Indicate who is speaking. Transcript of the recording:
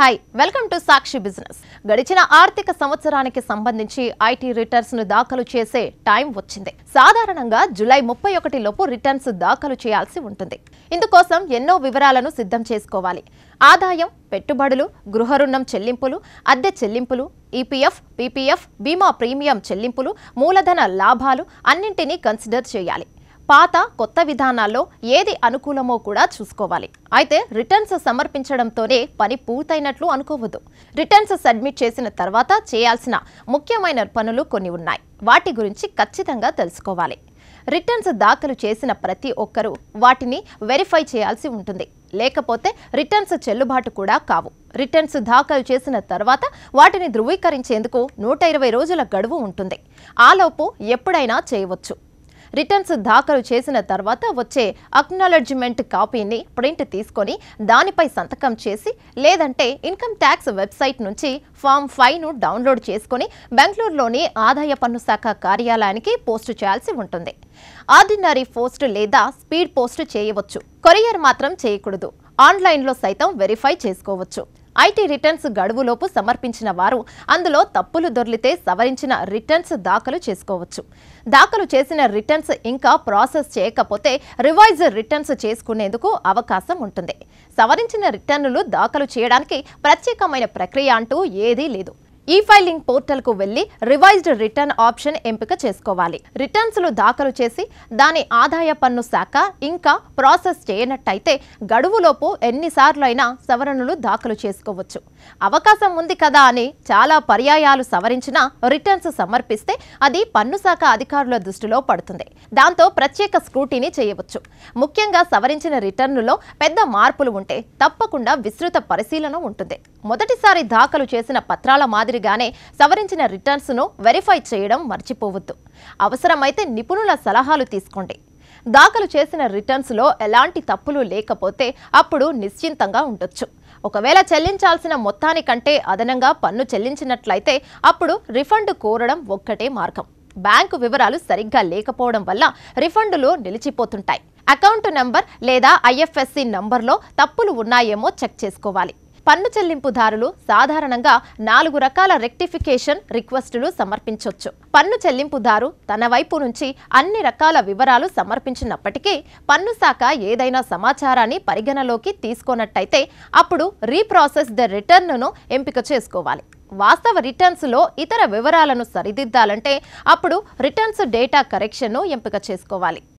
Speaker 1: hi welcome to Sakshi business గడిచిన ఆర్థిక సంవత్సరానికి సంబంధించి ఐటీ రిటర్న్స్ ను దాఖలు చేసే టైం వచ్చింది సాధారణంగా జులై ముప్పై ఒకటి లోపు రిటర్న్స్ దాఖలు చేయాల్సి ఉంటుంది ఇందుకోసం ఎన్నో వివరాలను సిద్ధం చేసుకోవాలి ఆదాయం పెట్టుబడులు రుణం చెల్లింపులు అద్దె చెల్లింపులు ఈపీఎఫ్ e పీపీఎఫ్ బీమా ప్రీమియం చెల్లింపులు మూలధన లాభాలు అన్నింటినీ కన్సిడర్ చేయాలి పాత కొత్త విధానాల్లో ఏది అనుకూలమో కూడా చూసుకోవాలి అయితే రిటర్న్స్ సమర్పించడంతోనే పని పూర్తయినట్లు అనుకోవద్దు రిటర్న్స్ సబ్మిట్ చేసిన తర్వాత చేయాల్సిన ముఖ్యమైన పనులు కొన్ని ఉన్నాయి వాటి గురించి ఖచ్చితంగా తెలుసుకోవాలి రిటర్న్స్ దాఖలు చేసిన ప్రతి ఒక్కరూ వాటిని వెరిఫై చేయాల్సి ఉంటుంది లేకపోతే రిటర్న్స్ చెల్లుబాటు కూడా కావు రిటర్న్స్ దాఖలు చేసిన తర్వాత వాటిని ధృవీకరించేందుకు నూట ఇరవై రోజుల గడువు ఉంటుంది ఆలోపు ఎప్పుడైనా చేయవచ్చు రిటర్న్స్ దాఖలు చేసిన తర్వాత వచ్చే అక్నాలెడ్జ్మెంట్ కాపీని ప్రింట్ తీసుకొని దానిపై సంతకం చేసి లేదంటే ఇన్కమ్ ట్యాక్స్ వెబ్సైట్ నుంచి ఫామ్ ఫైవ్ను డౌన్లోడ్ చేసుకుని బెంగళూరులోని ఆదాయ పన్ను శాఖ కార్యాలయానికి పోస్టు చేయాల్సి ఉంటుంది ఆర్డినరీ పోస్ట్ లేదా స్పీడ్ పోస్ట్ చేయవచ్చు కొరియర్ మాత్రం చేయకూడదు ఆన్లైన్లో సైతం వెరిఫై చేసుకోవచ్చు ఐటీ రిటర్న్స్ గడువులోపు సమర్పించిన వారు అందులో తప్పులు దొర్లితే సవరించిన రిటర్న్స్ దాఖలు చేసుకోవచ్చు దాఖలు చేసిన రిటర్న్స్ ఇంకా ప్రాసెస్ చేయకపోతే రివైజ్ రిటర్న్స్ చేసుకునేందుకు అవకాశం ఉంటుంది సవరించిన రిటర్నులు దాఖలు చేయడానికి ప్రత్యేకమైన ప్రక్రియ అంటూ ఏదీ లేదు ఈ ఫైలింగ్ పోర్టల్కు వెళ్లి రివైజ్డ్ రిటర్న్ ఆప్షన్ ఎంపిక చేసుకోవాలి రిటర్న్స్లు దాఖలు చేసి దాని ఆదాయ పన్ను శాఖ ఇంకా ప్రాసెస్ చేయనట్టయితే గడువులోపు ఎన్నిసార్లు అయినా సవరణలు దాఖలు చేసుకోవచ్చు అవకాశం ఉంది కదా అని చాలా పర్యాయాలు సవరించినా రిటర్న్స్ సమర్పిస్తే అది పన్ను శాఖ అధికారుల దృష్టిలో పడుతుంది దాంతో ప్రత్యేక స్క్రూటీని చేయవచ్చు ముఖ్యంగా సవరించిన రిటర్నులో పెద్ద మార్పులు ఉంటే తప్పకుండా విస్తృత పరిశీలన ఉంటుంది మొదటిసారి దాఖలు చేసిన పత్రాల మాదిరి మాదిరిగానే సవరించిన రిటర్న్స్ను వెరిఫై చేయడం మర్చిపోవద్దు అవసరమైతే నిపుణుల సలహాలు తీసుకోండి దాఖలు చేసిన రిటర్న్స్ లో ఎలాంటి తప్పులు లేకపోతే అప్పుడు నిశ్చింతంగా ఉండొచ్చు ఒకవేళ చెల్లించాల్సిన మొత్తానికంటే అదనంగా పన్ను చెల్లించినట్లయితే అప్పుడు రిఫండ్ కోరడం ఒక్కటే మార్గం బ్యాంకు వివరాలు సరిగ్గా లేకపోవడం వల్ల రిఫండ్లు నిలిచిపోతుంటాయి అకౌంట్ నంబర్ లేదా ఐఎఫ్ఎస్సి నంబర్లో తప్పులు ఉన్నాయేమో చెక్ చేసుకోవాలి పన్ను చెల్లింపుదారులు సాధారణంగా నాలుగు రకాల రెక్టిఫికేషన్ రిక్వెస్టులు సమర్పించవచ్చు పన్ను చెల్లింపుదారు తన వైపు నుంచి అన్ని రకాల వివరాలు సమర్పించినప్పటికీ పన్ను శాఖ ఏదైనా సమాచారాన్ని పరిగణలోకి తీసుకున్నట్టయితే అప్పుడు రీప్రాసెస్ ద రిటర్న్ను ఎంపిక చేసుకోవాలి వాస్తవ రిటర్న్స్లో ఇతర వివరాలను సరిదిద్దాలంటే అప్పుడు రిటర్న్స్ డేటా కరెక్షన్ను ఎంపిక చేసుకోవాలి